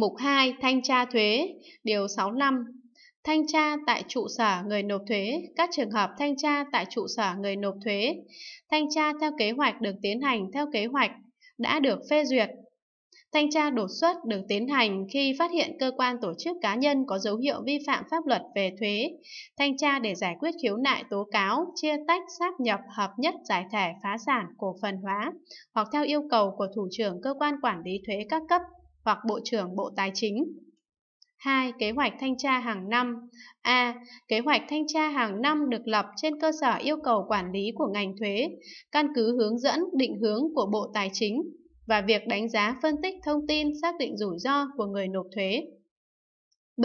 Mục 2 Thanh tra thuế Điều 65 Thanh tra tại trụ sở người nộp thuế, các trường hợp thanh tra tại trụ sở người nộp thuế, thanh tra theo kế hoạch được tiến hành theo kế hoạch đã được phê duyệt. Thanh tra đột xuất được tiến hành khi phát hiện cơ quan tổ chức cá nhân có dấu hiệu vi phạm pháp luật về thuế. Thanh tra để giải quyết khiếu nại tố cáo, chia tách, sáp nhập, hợp nhất, giải thể, phá sản, cổ phần hóa, hoặc theo yêu cầu của thủ trưởng cơ quan quản lý thuế các cấp hoặc Bộ trưởng Bộ Tài chính. 2. Kế hoạch thanh tra hàng năm A. Kế hoạch thanh tra hàng năm được lập trên cơ sở yêu cầu quản lý của ngành thuế, căn cứ hướng dẫn định hướng của Bộ Tài chính và việc đánh giá phân tích thông tin xác định rủi ro của người nộp thuế. B.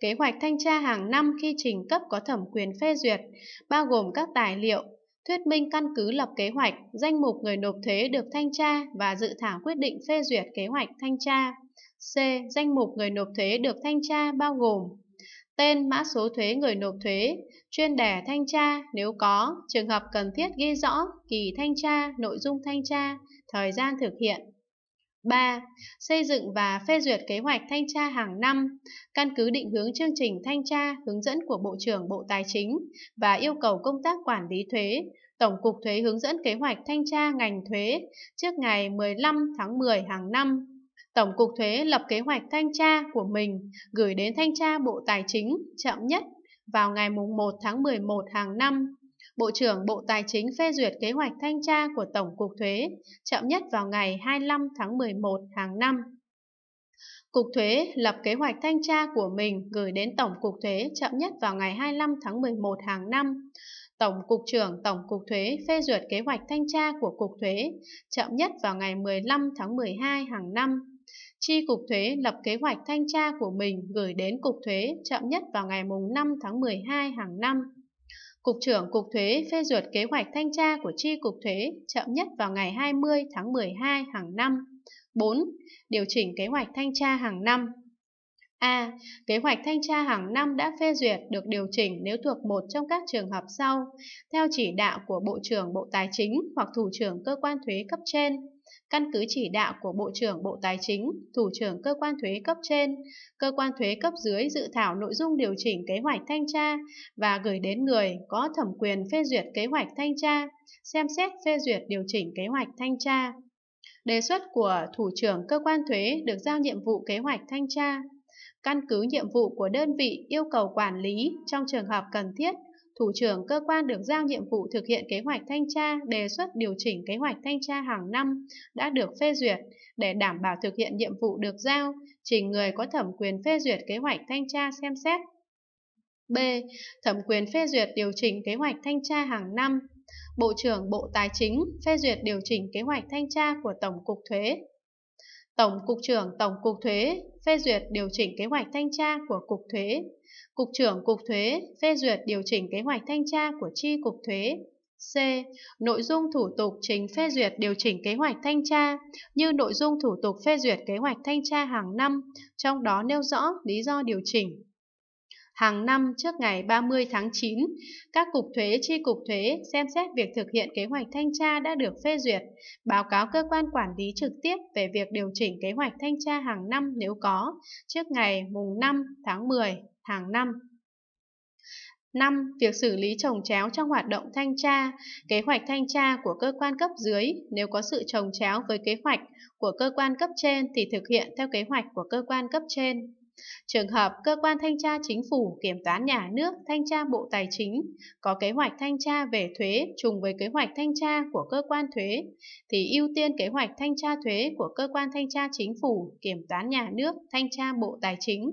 Kế hoạch thanh tra hàng năm khi trình cấp có thẩm quyền phê duyệt, bao gồm các tài liệu, Thuyết minh căn cứ lập kế hoạch, danh mục người nộp thuế được thanh tra và dự thảo quyết định phê duyệt kế hoạch thanh tra. C. Danh mục người nộp thuế được thanh tra bao gồm Tên mã số thuế người nộp thuế, chuyên đề thanh tra nếu có, trường hợp cần thiết ghi rõ, kỳ thanh tra, nội dung thanh tra, thời gian thực hiện, 3. Xây dựng và phê duyệt kế hoạch thanh tra hàng năm, căn cứ định hướng chương trình thanh tra hướng dẫn của Bộ trưởng Bộ Tài chính và yêu cầu công tác quản lý thuế, Tổng cục Thuế hướng dẫn kế hoạch thanh tra ngành thuế trước ngày 15 tháng 10 hàng năm. Tổng cục Thuế lập kế hoạch thanh tra của mình gửi đến thanh tra Bộ Tài chính chậm nhất vào ngày 1 tháng 11 hàng năm Bộ trưởng Bộ Tài chính phê duyệt kế hoạch thanh tra của Tổng cục Thuế chậm nhất vào ngày 25 tháng 11 hàng năm. Cục thuế lập kế hoạch thanh tra của mình gửi đến Tổng cục thuế chậm nhất vào ngày 25 tháng 11 hàng năm. Tổng cục trưởng Tổng cục thuế phê duyệt kế hoạch thanh tra của Cục thuế chậm nhất vào ngày 15 tháng 12 hàng năm. Chi cục thuế lập kế hoạch thanh tra của mình gửi đến Cục thuế chậm nhất vào ngày 5 tháng 12 hàng năm. Cục trưởng Cục Thuế phê duyệt kế hoạch thanh tra của Chi Cục Thuế chậm nhất vào ngày 20 tháng 12 hàng năm. 4. Điều chỉnh kế hoạch thanh tra hàng năm. A. Kế hoạch thanh tra hàng năm đã phê duyệt được điều chỉnh nếu thuộc một trong các trường hợp sau, theo chỉ đạo của Bộ trưởng Bộ Tài chính hoặc Thủ trưởng Cơ quan thuế cấp trên. Căn cứ chỉ đạo của Bộ trưởng Bộ Tài chính, Thủ trưởng Cơ quan thuế cấp trên, Cơ quan thuế cấp dưới dự thảo nội dung điều chỉnh kế hoạch thanh tra và gửi đến người có thẩm quyền phê duyệt kế hoạch thanh tra, xem xét phê duyệt điều chỉnh kế hoạch thanh tra. Đề xuất của Thủ trưởng Cơ quan thuế được giao nhiệm vụ kế hoạch thanh tra Căn cứ nhiệm vụ của đơn vị yêu cầu quản lý trong trường hợp cần thiết, thủ trưởng cơ quan được giao nhiệm vụ thực hiện kế hoạch thanh tra đề xuất điều chỉnh kế hoạch thanh tra hàng năm đã được phê duyệt để đảm bảo thực hiện nhiệm vụ được giao, trình người có thẩm quyền phê duyệt kế hoạch thanh tra xem xét. B. Thẩm quyền phê duyệt điều chỉnh kế hoạch thanh tra hàng năm. Bộ trưởng Bộ Tài chính phê duyệt điều chỉnh kế hoạch thanh tra của Tổng cục Thuế Tổng Cục trưởng Tổng Cục Thuế phê duyệt điều chỉnh kế hoạch thanh tra của Cục Thuế. Cục trưởng Cục Thuế phê duyệt điều chỉnh kế hoạch thanh tra của Chi Cục Thuế. C. Nội dung thủ tục trình phê duyệt điều chỉnh kế hoạch thanh tra như nội dung thủ tục phê duyệt kế hoạch thanh tra hàng năm, trong đó nêu rõ lý do điều chỉnh hàng năm trước ngày 30 tháng 9, các cục thuế chi cục thuế xem xét việc thực hiện kế hoạch thanh tra đã được phê duyệt, báo cáo cơ quan quản lý trực tiếp về việc điều chỉnh kế hoạch thanh tra hàng năm nếu có, trước ngày mùng 5 tháng 10 hàng năm. 5. Việc xử lý trồng chéo trong hoạt động thanh tra, kế hoạch thanh tra của cơ quan cấp dưới nếu có sự trồng chéo với kế hoạch của cơ quan cấp trên thì thực hiện theo kế hoạch của cơ quan cấp trên. Trường hợp cơ quan thanh tra chính phủ, kiểm toán nhà nước, thanh tra Bộ Tài chính có kế hoạch thanh tra về thuế trùng với kế hoạch thanh tra của cơ quan thuế thì ưu tiên kế hoạch thanh tra thuế của cơ quan thanh tra chính phủ, kiểm toán nhà nước, thanh tra Bộ Tài chính.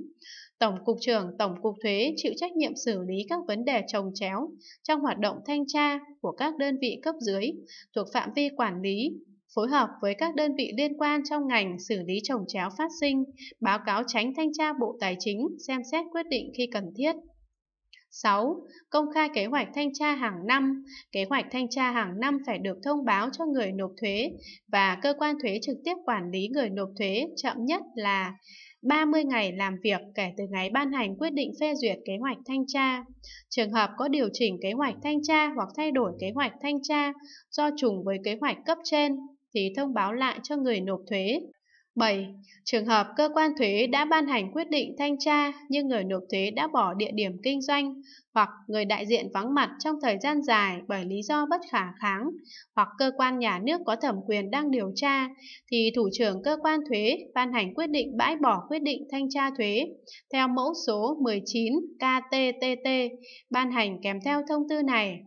Tổng cục trưởng Tổng cục thuế chịu trách nhiệm xử lý các vấn đề trồng chéo trong hoạt động thanh tra của các đơn vị cấp dưới thuộc phạm vi quản lý phối hợp với các đơn vị liên quan trong ngành xử lý trồng chéo phát sinh, báo cáo tránh thanh tra Bộ Tài chính xem xét quyết định khi cần thiết. 6. Công khai kế hoạch thanh tra hàng năm. Kế hoạch thanh tra hàng năm phải được thông báo cho người nộp thuế và cơ quan thuế trực tiếp quản lý người nộp thuế chậm nhất là 30 ngày làm việc kể từ ngày ban hành quyết định phê duyệt kế hoạch thanh tra. Trường hợp có điều chỉnh kế hoạch thanh tra hoặc thay đổi kế hoạch thanh tra do trùng với kế hoạch cấp trên thì thông báo lại cho người nộp thuế. 7. Trường hợp cơ quan thuế đã ban hành quyết định thanh tra nhưng người nộp thuế đã bỏ địa điểm kinh doanh hoặc người đại diện vắng mặt trong thời gian dài bởi lý do bất khả kháng hoặc cơ quan nhà nước có thẩm quyền đang điều tra thì thủ trưởng cơ quan thuế ban hành quyết định bãi bỏ quyết định thanh tra thuế theo mẫu số 19 KTTT ban hành kèm theo thông tư này.